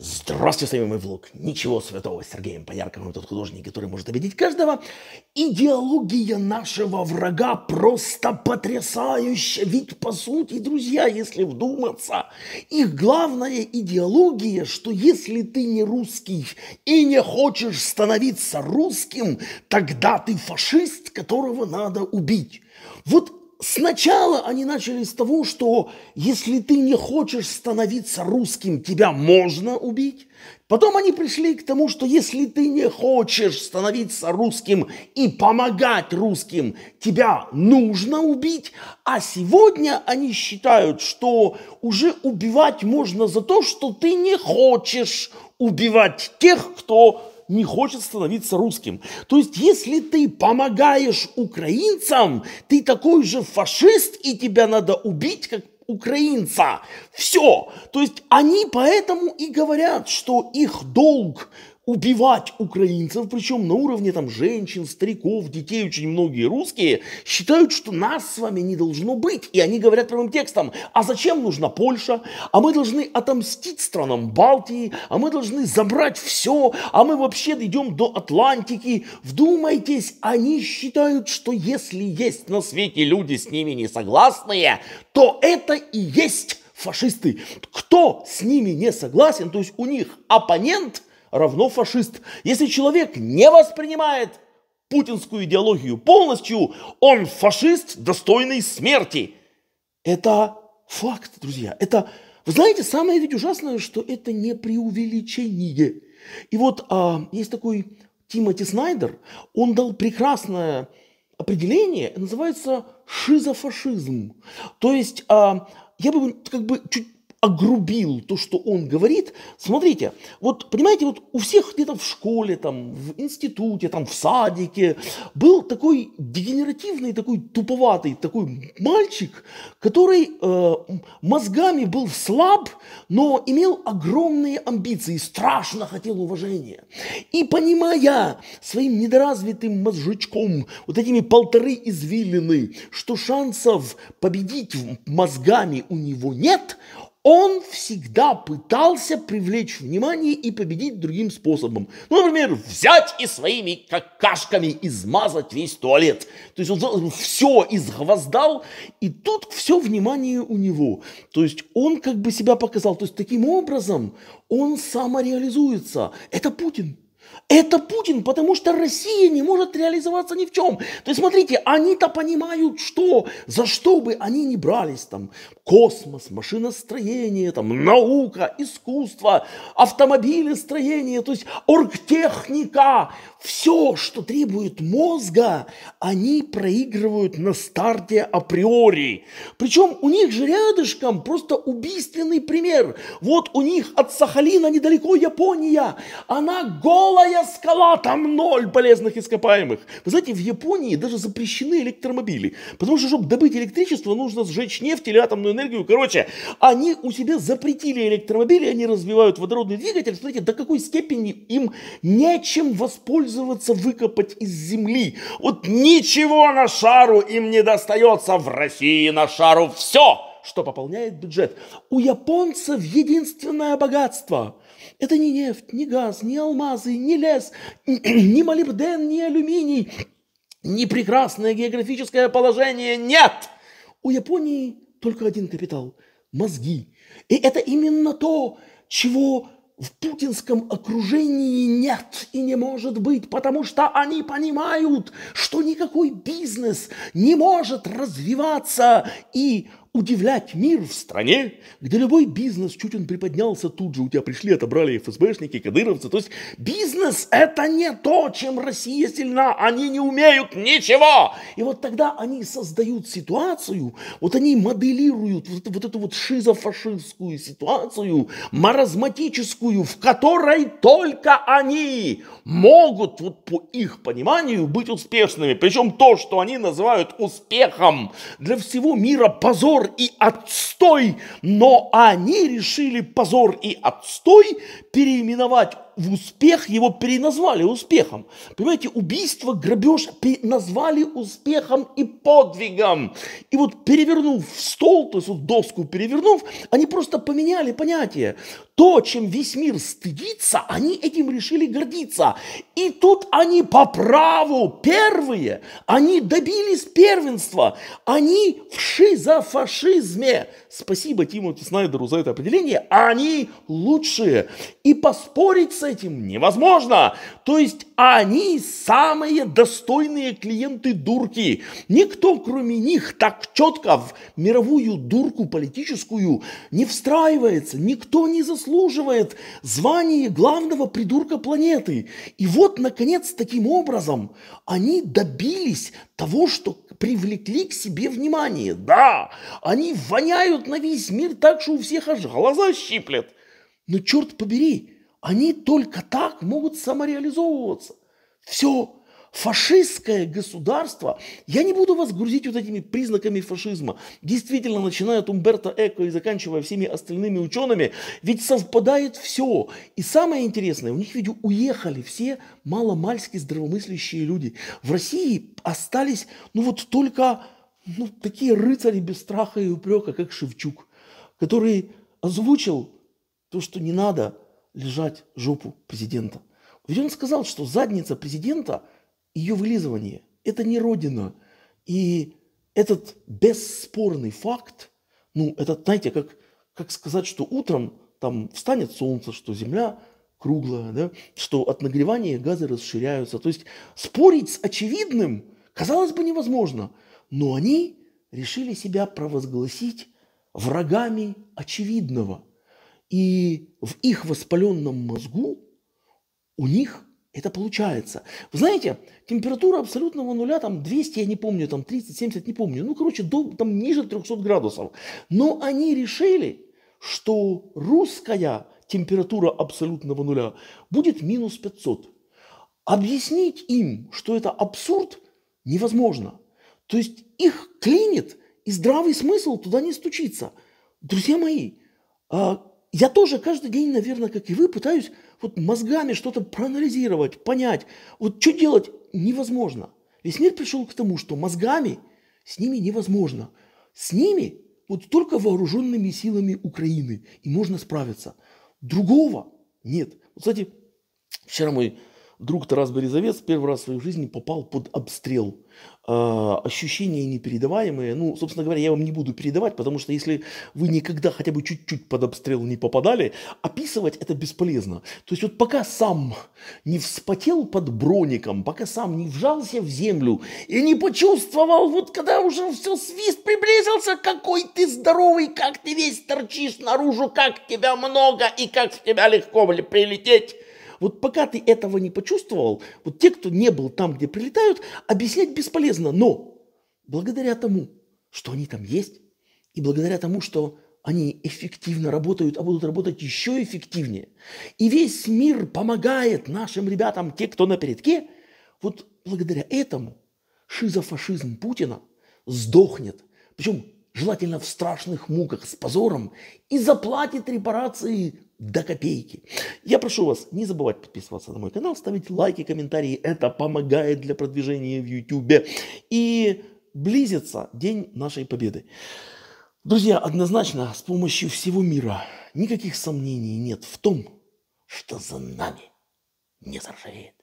Здравствуйте, с вами мой влог. Ничего святого с Сергеем Поярковым, тот художник, который может обидеть каждого. Идеология нашего врага просто потрясающая. Ведь, по сути, друзья, если вдуматься, их главная идеология, что если ты не русский и не хочешь становиться русским, тогда ты фашист, которого надо убить. Вот сначала они начали с того, что если ты не хочешь становиться русским, тебя можно убить. Потом они пришли к тому, что если ты не хочешь становиться русским и помогать русским, тебя нужно убить. А сегодня они считают, что уже убивать можно за то, что ты не хочешь убивать тех, кто не хочет становиться русским. То есть, если ты помогаешь украинцам, ты такой же фашист, и тебя надо убить, как украинца. Все. То есть они поэтому и говорят, что их долг убивать украинцев, причем на уровне там женщин, стариков, детей, очень многие русские считают, что нас с вами не должно быть. И они говорят прямым текстом, а зачем нужна Польша? А мы должны отомстить странам Балтии, а мы должны забрать все, а мы вообще идем до Атлантики. Вдумайтесь, они считают, что если есть на свете люди с ними не согласные, то это и есть фашисты. Кто с ними не согласен, то есть у них оппонент – равно фашист. Если человек не воспринимает путинскую идеологию полностью, он фашист, достойный смерти. Это факт, друзья. Это, вы знаете, самое ведь ужасное, что это не преувеличение. И вот а, есть такой Тимоти Снайдер, он дал прекрасное определение, называется шизофашизм. То есть а, я бы как бы чуть огрубил то, что он говорит. Смотрите, вот понимаете, вот у всех где-то в школе, там, в институте, там, в садике был такой дегенеративный, такой туповатый, такой мальчик, который э, мозгами был слаб, но имел огромные амбиции, страшно хотел уважения. И понимая своим недоразвитым мозжечком, вот этими полторы извилины, что шансов победить мозгами у него нет – он всегда пытался привлечь внимание и победить другим способом. Ну, например, взять и своими какашками измазать весь туалет. То есть он все изгвоздал, и тут все внимание у него. То есть он как бы себя показал. То есть таким образом он самореализуется. Это Путин. Это Путин, потому что Россия не может реализоваться ни в чем. То есть, смотрите, они-то понимают, что, за что бы они ни брались, там, космос, машиностроение, там, наука, искусство, автомобилестроение, то есть, оргтехника, все, что требует мозга, они проигрывают на старте априори. Причем у них же рядышком просто убийственный пример. Вот у них от Сахалина недалеко Япония, она голая голая скала, там ноль полезных ископаемых. Вы знаете, в Японии даже запрещены электромобили, потому что, чтобы добыть электричество, нужно сжечь нефть или атомную энергию. Короче, они у себя запретили электромобили, они развивают водородный двигатель. Смотрите, до какой степени им нечем воспользоваться, выкопать из земли. Вот ничего на шару им не достается. В России на шару все, что пополняет бюджет. У японцев единственное богатство – это не нефть, не газ, не алмазы, не лес, не молибден, не алюминий, не прекрасное географическое положение. Нет! У Японии только один капитал – мозги. И это именно то, чего в путинском окружении нет и не может быть, потому что они понимают, что никакой бизнес не может развиваться и удивлять мир в стране, где любой бизнес, чуть он приподнялся, тут же у тебя пришли, отобрали ФСБшники, кадыровцы. То есть бизнес – это не то, чем Россия сильна, они не умеют ничего. И вот тогда они создают ситуацию, вот они моделируют вот, вот эту вот шизофашистскую ситуацию, маразматическую, в которой только они могут вот по их пониманию быть успешными. Причем то, что они называют успехом для всего мира позор позор и отстой, но они решили позор и отстой переименовать в успех его переназвали успехом. Понимаете, убийство, грабеж назвали успехом и подвигом. И вот перевернув стол, то есть вот доску перевернув, они просто поменяли понятие. То, чем весь мир стыдится, они этим решили гордиться. И тут они по праву первые, они добились первенства, они в шизофашизме. Спасибо Тиму Снайдеру за это определение. Они лучшие. И поспорить с этим невозможно. То есть они самые достойные клиенты дурки. Никто, кроме них, так четко в мировую дурку политическую не встраивается. Никто не заслуживает звания главного придурка планеты. И вот, наконец, таким образом они добились того, что привлекли к себе внимание. Да, они воняют на весь мир так, что у всех аж глаза щиплет. Но черт побери, они только так могут самореализовываться. Все. Фашистское государство, я не буду вас грузить вот этими признаками фашизма, действительно, начиная от Умберта Эко и заканчивая всеми остальными учеными, ведь совпадает все. И самое интересное, у них ведь уехали все маломальски здравомыслящие люди. В России остались, ну вот только ну, такие рыцари без страха и упрека, как Шевчук, который озвучил то, что не надо – лежать жопу президента. Ведь он сказал, что задница президента, ее вылизывание, это не родина. И этот бесспорный факт, ну, это, знаете, как, как сказать, что утром там встанет солнце, что земля круглая, да, что от нагревания газы расширяются. То есть спорить с очевидным, казалось бы, невозможно, но они решили себя провозгласить врагами очевидного – и в их воспаленном мозгу у них это получается. Вы знаете, температура абсолютного нуля, там 200, я не помню, там 30, 70, не помню. Ну, короче, до, там ниже 300 градусов. Но они решили, что русская температура абсолютного нуля будет минус 500. Объяснить им, что это абсурд, невозможно. То есть их клинит, и здравый смысл туда не стучится. Друзья мои, а я тоже каждый день, наверное, как и вы, пытаюсь вот мозгами что-то проанализировать, понять. Вот что делать невозможно. Весь мир пришел к тому, что мозгами с ними невозможно. С ними вот только вооруженными силами Украины и можно справиться. Другого нет. Кстати, вчера мой друг Тарас Березовец первый раз в своей жизни попал под обстрел. А, ощущения непередаваемые. Ну, собственно говоря, я вам не буду передавать, потому что если вы никогда хотя бы чуть-чуть под обстрел не попадали, описывать это бесполезно. То есть вот пока сам не вспотел под броником, пока сам не вжался в землю и не почувствовал, вот когда уже все свист приблизился, какой ты здоровый, как ты весь торчишь наружу, как тебя много и как в тебя легко прилететь, вот пока ты этого не почувствовал, вот те, кто не был там, где прилетают, объяснять бесполезно. Но благодаря тому, что они там есть, и благодаря тому, что они эффективно работают, а будут работать еще эффективнее. И весь мир помогает нашим ребятам, те, кто на передке. Вот благодаря этому шизофашизм Путина сдохнет. Причем желательно в страшных муках, с позором, и заплатит репарации до копейки. Я прошу вас не забывать подписываться на мой канал, ставить лайки, комментарии. Это помогает для продвижения в YouTube. И близится день нашей победы. Друзья, однозначно с помощью всего мира никаких сомнений нет в том, что за нами не заржавеет.